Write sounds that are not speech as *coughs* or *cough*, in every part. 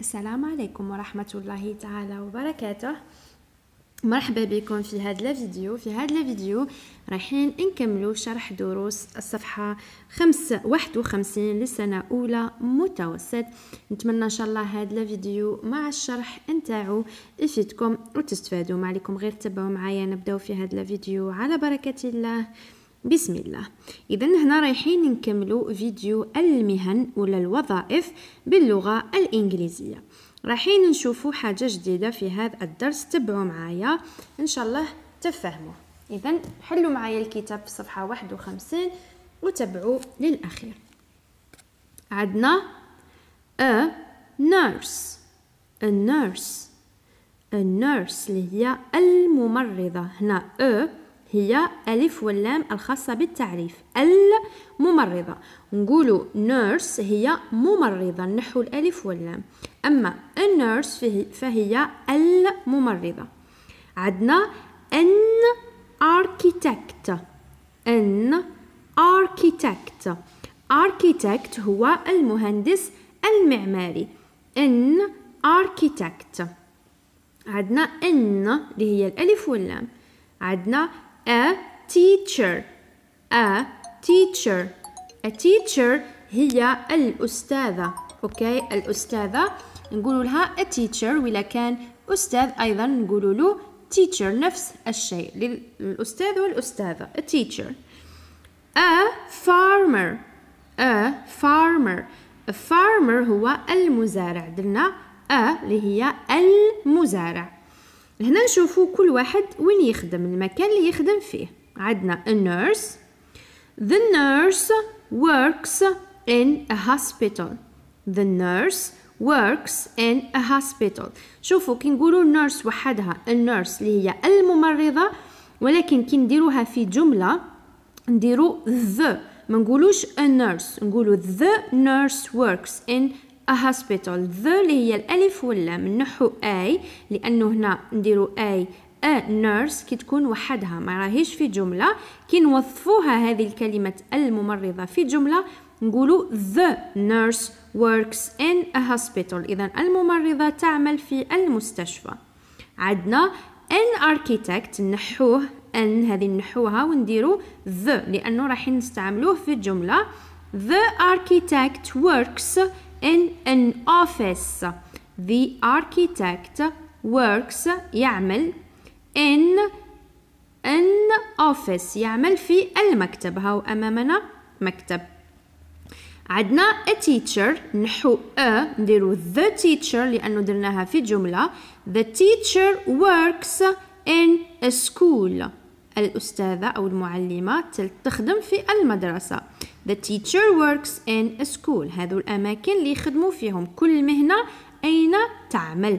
السلام عليكم ورحمة الله تعالى وبركاته مرحبا بكم في هذا الفيديو في هذا الفيديو رايحين نكملوا شرح دروس الصفحة 51 لسنة أولى متوسط نتمنى إن شاء الله هذا الفيديو مع الشرح نتاعو يفيدكم وتستفادوا ما عليكم غير تبعوا معايا نبداو في هذا الفيديو على بركة الله بسم الله اذا هنا رايحين نكملو فيديو المهن ولا الوظائف باللغه الانجليزيه رايحين نشوفو حاجه جديده في هذا الدرس تبعوا معايا ان شاء الله تفهموه اذا حلوا معايا الكتاب في صفحه 51 وتبعوا للاخير عندنا a nurse a nurse a nurse اللي هي الممرضه هنا a هي ألف واللام الخاصة بالتعريف الممرضة نقول نيرس هي ممرضة نحو الألف واللام أما النيرس فهي الممرضة عندنا أن أركيتكت أن أركيتكت أركيتكت هو المهندس المعماري أن أركيتكت عندنا أن اللي هي الألف واللام عندنا A teacher A teacher A teacher هي الأستاذة أوكي الأستاذة نقول لها a teacher ولا كان أستاذ أيضا نقول له teacher نفس الشيء للأستاذ والأستاذة a teacher a farmer a farmer a farmer هو المزارع درنا a اللي هي المزارع هنا نشوفو كل واحد وين يخدم المكان اللي يخدم فيه عندنا a nurse the nurse works in a hospital the nurse works in a hospital شوفو كي نقولو nurse وحدها النيرس اللي هي الممرضه ولكن كي نديروها في جمله نديرو the ما نقولوش a nurse نقولو the nurse works in a hospital the اللي هي الالف واللام نحو اي لانه هنا نديرو اي a nurse كي تكون وحدها ما راهيش في جمله كي نوظفوها هذه الكلمه الممرضه في جمله نقولوا the nurse works in a hospital اذا الممرضه تعمل في المستشفى عندنا an architect نحوه ان هذه نحوها ونديرو the لانه راح نستعملوه في الجمله the architect works in an office the architect works يعمل in an office يعمل في المكتب هاو أمامنا مكتب عندنا a teacher نحو a نديرو the teacher لأنه درناها في جملة the teacher works in a school الأستاذة أو المعلمة تخدم في المدرسة The teacher works in a school هذو الأماكن اللي يخدموا فيهم كل مهنة أين تعمل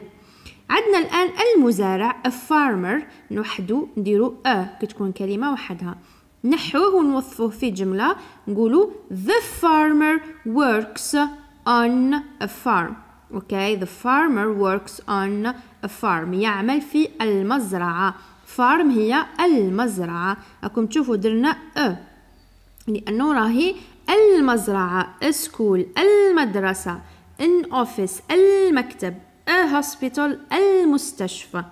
عندنا الآن المزارع a farmer نوحدو نديرو a كتكون كلمة وحدها نحوه ونوظفوه في جملة نقولو the farmer works on a farm okay the farmer works on a farm يعمل في المزرعة فارم هي المزرعة راكم تشوفوا درنا أ لأنه راهي المزرعة سكول المدرسة ان اوفيس المكتب ا هوسبيتال المستشفى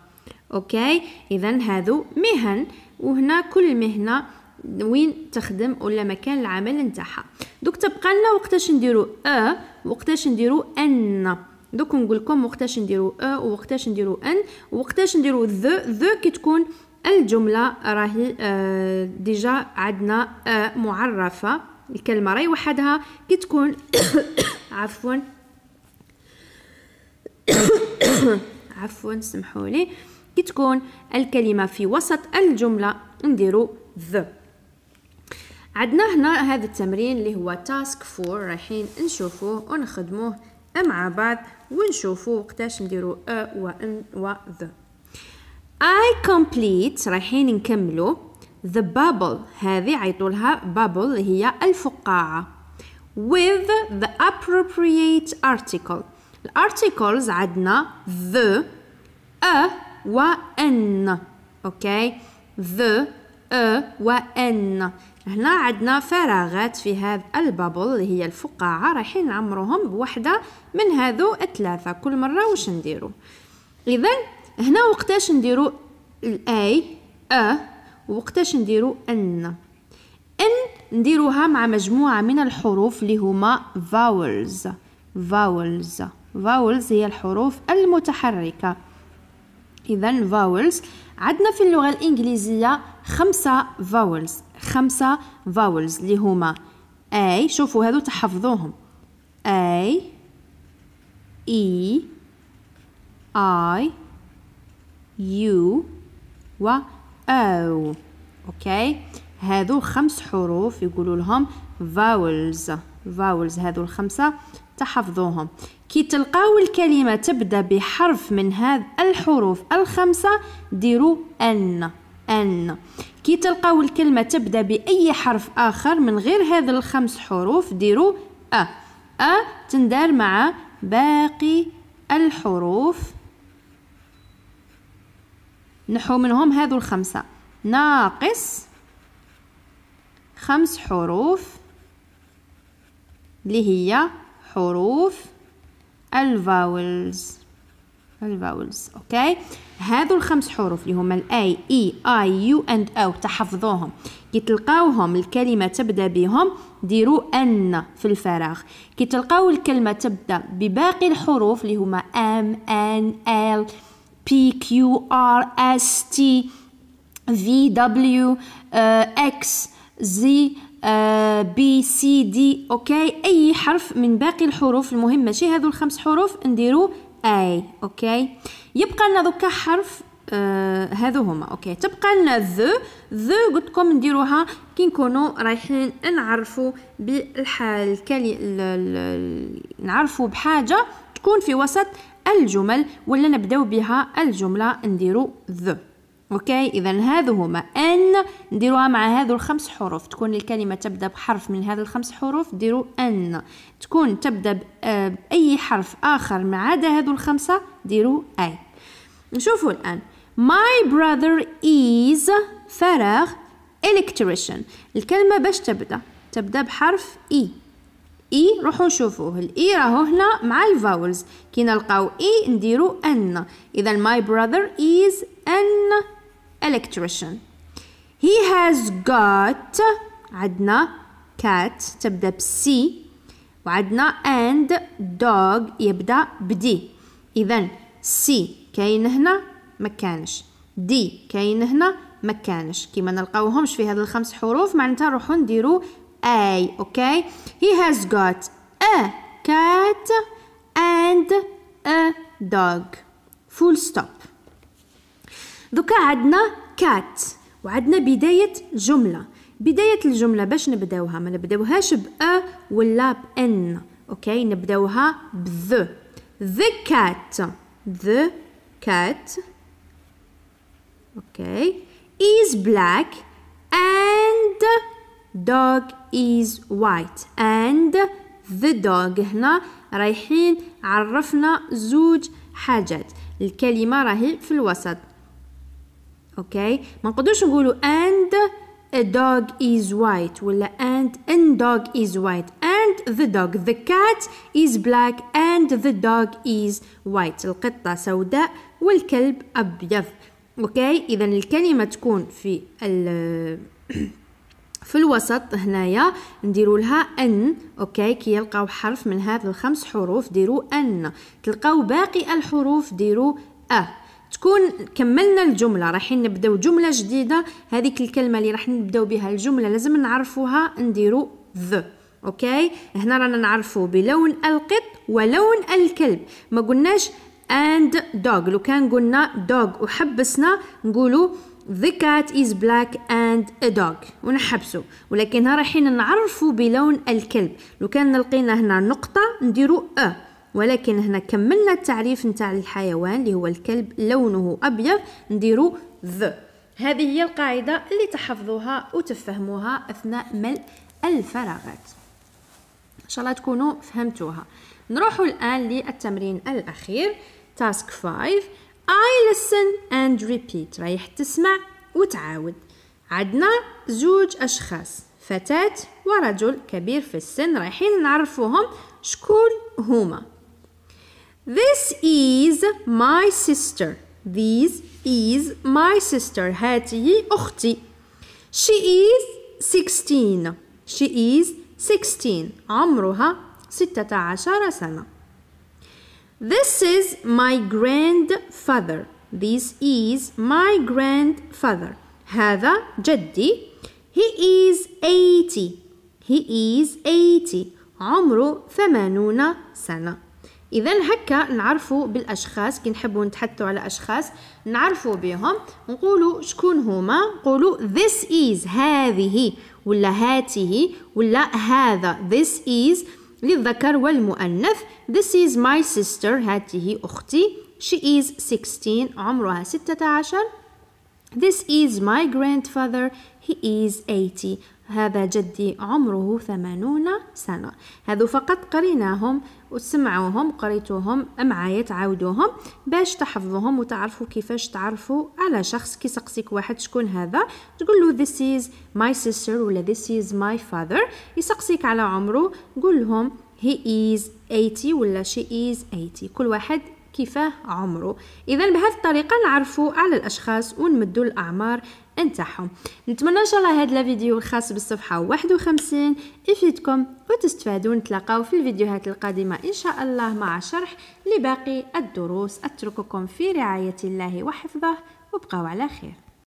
اوكي اذا هذو مهن وهنا كل مهنه وين تخدم ولا مكان العمل نتاعها دوك تبقى لنا وقتاش نديرو ا وقتاش نديرو ان دوك نقول لكم وقتاش نديرو ا وقتاش نديرو ان وقتاش نديرو ذو ذو كي تكون الجمله راهي آه، ديجا عندنا معرفه الكلمه راهي وحدها كي تكون *coughs* عفوا *coughs* عفوا سمحوا لي كي تكون الكلمه في وسط الجمله نديرو ذو عندنا هنا هذا التمرين اللي هو تاسك فور رايحين نشوفوه ونخدموه مع بعض ونشوفوا وقتاش نديرو أ و إن و ذ I complete رايحين نكملو the bubble هذه عيطولها bubble هي الفقاعة with the appropriate article الارتيكلز عندنا the أ و أن أوكي okay? the أ و أن هنا عندنا فراغات في هذا البابل اللي هي الفقاعة رايحين نعمروهم بوحدة من هذو الثلاثة كل مرة واش نديرو إذا هنا وقتاش نديرو الاي أ وقتاش نديرو أن أن نديروها مع مجموعة من الحروف اللي هما فاولز فاولز فاولز هي الحروف المتحركة اذا فاولز عندنا في اللغه الانجليزيه خمسه فاولز خمسه فاولز اللي هما اي شوفوا هادو تحفظوهم اي اي اي يو و او اوكي هادو خمس حروف يقولوا لهم فاولز فاولز هادو الخمسه تحفظوهم كي تلقاو الكلمة تبدا بحرف من هاد الحروف الخمسة ديروا أن أن كي تلقاو الكلمة تبدا بأي حرف آخر من غير هاد الخمس حروف ديروا أ أ تندار مع باقي الحروف نحو منهم هذو الخمسة ناقص خمس حروف اللي هي حروف الفاولز الفاولز اوكي هادو الخمس حروف اللي هما الاي اي اي يو اند او تحفظوهم كي تلقاوهم الكلمه تبدا بهم ديروا ان في الفراغ كي تلقاو الكلمه تبدا بباقي الحروف اللي هما ام ان ال بي كيو ار اس تي في دبليو اكس زي بي سي دي اوكي اي حرف من باقي الحروف المهم ماشي هذو الخمس حروف نديرو اي اوكي يبقى لنا دوكا حرف آه هذو هما اوكي تبقى لنا ذ ذو قلت لكم نديروها كي نكونوا رايحين نعرفوا بالحال الكلي نعرفوا بحاجه تكون في وسط الجمل ولا نبداو بها الجمله نديرو ذ اوكي اذا هذو هما ان نديروها مع هذو الخمس حروف تكون الكلمه تبدا بحرف من هذه الخمس حروف ديروا ان تكون تبدا آه، باي حرف اخر ما عدا هذو الخمسه ديروا اي نشوفوا الان my brother is فراغ electrician الكلمه باش تبدا تبدا بحرف اي e. اي e روحوا نشوفوه الاي e راهو هنا مع الفاولز كي نلقاو اي نديرو ان اذا my brother is an electrician he has got عندنا cat تبدأ بسي وعدنا and dog يبدأ D إذا C كاين هنا مكانش D كاين هنا مكانش كيما نلقاوهمش في هاد الخمس حروف معناتها نروحو نديرو A okay he has got a cat and a dog full stop دوكا عندنا كات وعندنا بداية جملة بداية الجملة باش نبداوها ما نبداوهاش ب أ ولا ب إن أوكي نبداوها ذ ذا كات ذا كات أوكي is black and dog is white and the dog هنا رايحين عرفنا زوج حاجات الكلمة راهي في الوسط اوكي ما نقدرش نقولوا and a dog is white ولا and an dog is white and the dog the cat is black and the dog is white القطة سوداء والكلب أبيض اوكي إذا الكلمة تكون في ال *clears throat* في الوسط هنايا نديروا لها ان اوكي كي يلقاو حرف من هذه الخمس حروف ديروا ان تلقاو باقي الحروف ديروا ا أه. تكون كملنا الجمله رايحين نبداو جمله جديده هذيك الكلمه اللي راح نبداو بها الجمله لازم نعرفوها نديرو ذ اوكي هنا رانا نعرفو بلون القط ولون الكلب ما قلناش اند دوغ لو كان قلنا دوغ وحبسنا نقولو The cat is black and a dog ونحبسو ولكن هنا رايحين نعرفو بلون الكلب لو كان لقينا هنا نقطة نديرو أ ولكن هنا كملنا التعريف نتاع الحيوان اللي هو الكلب لونه ابيض نديرو ذ هذه هي القاعده اللي تحفظوها وتفهموها اثناء ملء الفراغات ان شاء الله تكونوا فهمتوها نروحوا الان للتمرين الاخير تاسك 5 اي listen اند ريبيت رايح تسمع وتعاود عندنا زوج أشخاص فتاة ورجل كبير في السن رايحين نعرفوهم شكون هما This is my sister. This is my sister. هذه أختي. She is 16. She is 16. عمرها 16 سنة. This is my grandfather. This is my grandfather. هذا جدي. He is 80. He is 80. عمره 80 سنة. اذا هكا نعرفوا بالاشخاص كي نحبوا نتحدثوا على اشخاص نعرفوا بهم نقولوا شكون هما نقولوا this is هذه ولا هاته ولا هذا this is للذكر والمؤنث this is my sister هاته اختي she is 16 عمرها 16 This is my grandfather he is 80 هذا جدي عمره 80 سنة هذو فقط قريناهم وسمعوهم قريتوهم معايا تعاودوهم باش تحفظوهم وتعرفوا كيفاش تعرفوا على شخص كي سقسيك واحد شكون هذا تقول له this is my sister ولا this is my father يسقسيك على عمره قول لهم he is 80 ولا she is 80 كل واحد كيفاه عمره اذا بهذه الطريقه نعرفوا على الاشخاص ونمدوا الاعمار نتاعهم نتمنى ان شاء الله هذا الفيديو الخاص بالصفحه 51 يفيدكم وتستفادوا نتلاقاو في الفيديوهات القادمه ان شاء الله مع شرح لباقي الدروس اترككم في رعايه الله وحفظه وبقاو على خير